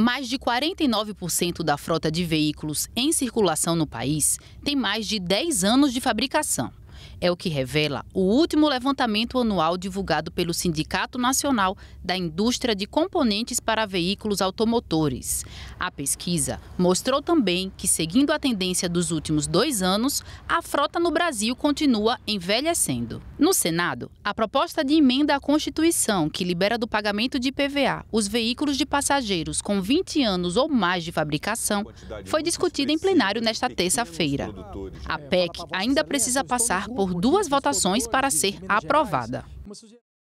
Mais de 49% da frota de veículos em circulação no país tem mais de 10 anos de fabricação. É o que revela o último levantamento anual divulgado pelo Sindicato Nacional da Indústria de Componentes para Veículos Automotores. A pesquisa mostrou também que, seguindo a tendência dos últimos dois anos, a frota no Brasil continua envelhecendo. No Senado, a proposta de emenda à Constituição, que libera do pagamento de PVA os veículos de passageiros com 20 anos ou mais de fabricação, foi discutida em plenário nesta terça-feira. A PEC ainda precisa passar por duas votações para ser aprovada.